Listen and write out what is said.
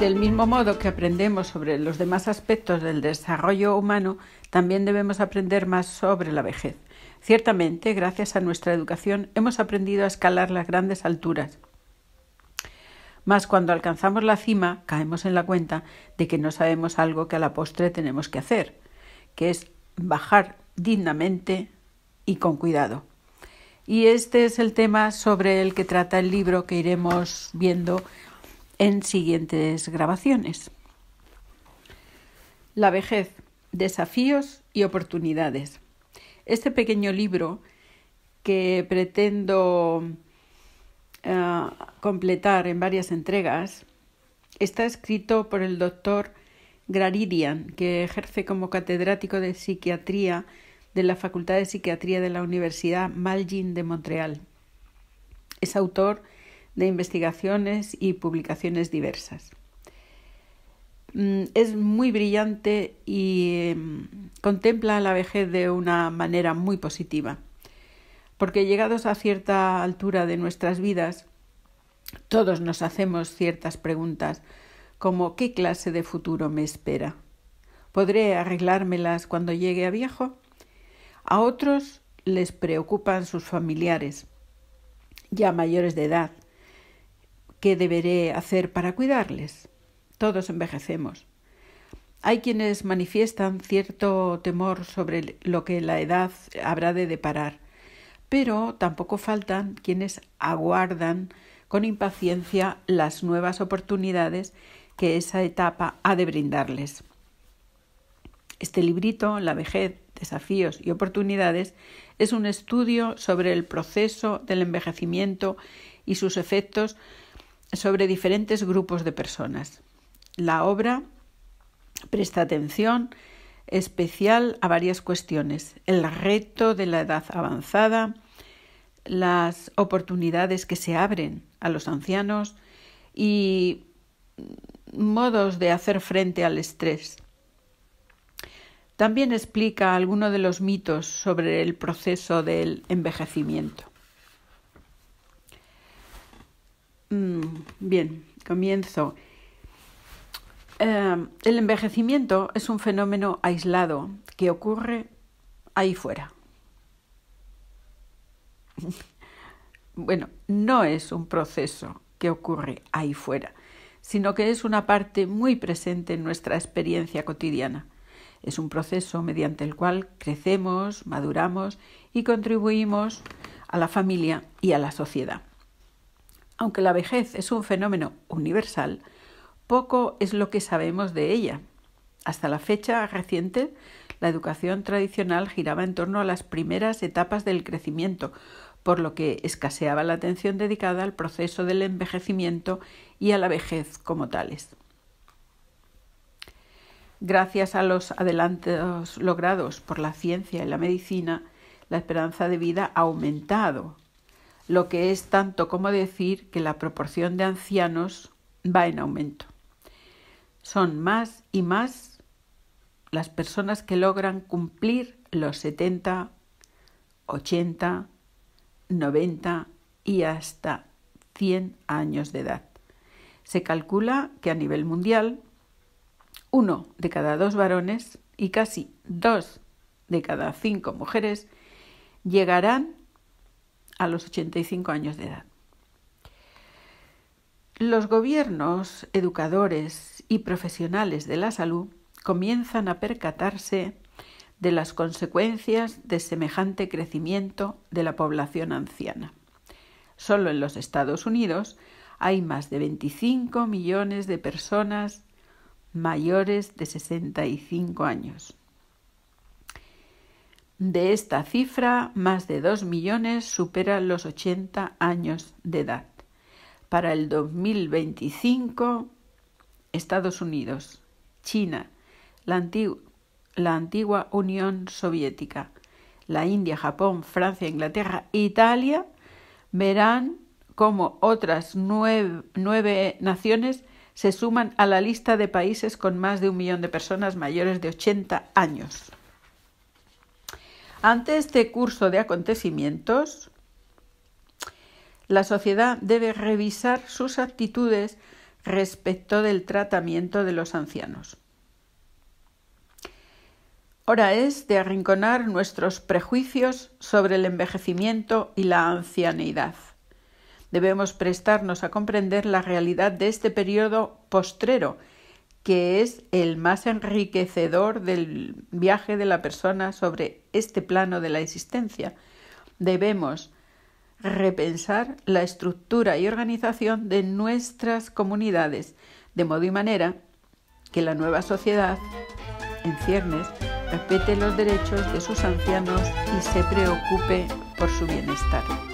Del mismo modo que aprendemos sobre los demás aspectos del desarrollo humano, también debemos aprender más sobre la vejez. Ciertamente, gracias a nuestra educación, hemos aprendido a escalar las grandes alturas. Mas cuando alcanzamos la cima, caemos en la cuenta de que no sabemos algo que a la postre tenemos que hacer, que es bajar dignamente y con cuidado. Y este es el tema sobre el que trata el libro que iremos viendo en siguientes grabaciones. La vejez, desafíos y oportunidades. Este pequeño libro que pretendo eh, completar en varias entregas está escrito por el doctor Graridian, que ejerce como catedrático de psiquiatría de la Facultad de Psiquiatría de la Universidad McGill de Montreal. Es autor de investigaciones y publicaciones diversas. Mm, es muy brillante y em, contempla la vejez de una manera muy positiva, porque llegados a cierta altura de nuestras vidas, todos nos hacemos ciertas preguntas como ¿qué clase de futuro me espera? ¿Podré arreglármelas cuando llegue a viejo? A otros les preocupan sus familiares, ya mayores de edad, ¿Qué deberé hacer para cuidarles? Todos envejecemos. Hay quienes manifiestan cierto temor sobre lo que la edad habrá de deparar, pero tampoco faltan quienes aguardan con impaciencia las nuevas oportunidades que esa etapa ha de brindarles. Este librito, La vejez, desafíos y oportunidades, es un estudio sobre el proceso del envejecimiento y sus efectos sobre diferentes grupos de personas. La obra presta atención especial a varias cuestiones. El reto de la edad avanzada, las oportunidades que se abren a los ancianos y modos de hacer frente al estrés. También explica algunos de los mitos sobre el proceso del envejecimiento. Mm, bien, comienzo. Em, el envejecimiento es un fenómeno aislado que ocurre ahí fuera. bueno, no es un proceso que ocurre ahí fuera, sino que es una parte muy presente en nuestra experiencia cotidiana. Es un proceso mediante el cual crecemos, maduramos y contribuimos a la familia y a la sociedad. Aunque la vejez es un fenómeno universal, poco es lo que sabemos de ella. Hasta la fecha reciente, la educación tradicional giraba en torno a las primeras etapas del crecimiento, por lo que escaseaba la atención dedicada al proceso del envejecimiento y a la vejez como tales. Gracias a los adelantos logrados por la ciencia y la medicina, la esperanza de vida ha aumentado lo que es tanto como decir que la proporción de ancianos va en aumento. Son más y más las personas que logran cumplir los 70, 80, 90 y hasta 100 años de edad. Se calcula que a nivel mundial, uno de cada dos varones y casi dos de cada cinco mujeres llegarán a los 85 años de edad. Los gobiernos, educadores y profesionales de la salud comienzan a percatarse de las consecuencias de semejante crecimiento de la población anciana. Solo en los Estados Unidos hay más de 25 millones de personas mayores de 65 años. De esta cifra, más de 2 millones superan los 80 años de edad. Para el 2025, Estados Unidos, China, la, antigua Unión Soviética, la India, Japón, Francia, Inglaterra, Italia, verán cómo otras nueve, nueve naciones se suman a la lista de países con más de un millón de personas mayores de 80 años. Ante este curso de acontecimientos, la sociedad debe revisar sus actitudes respecto del tratamiento de los ancianos. Hora es de arrinconar nuestros prejuicios sobre el envejecimiento y la ancianidad. Debemos prestarnos a comprender la realidad de este periodo postrero que es el más enriquecedor del viaje de la persona sobre este plano de la existencia. Debemos repensar la estructura y organización de nuestras comunidades, de modo y manera que la nueva sociedad, en ciernes, respete los derechos de sus ancianos y se preocupe por su bienestar.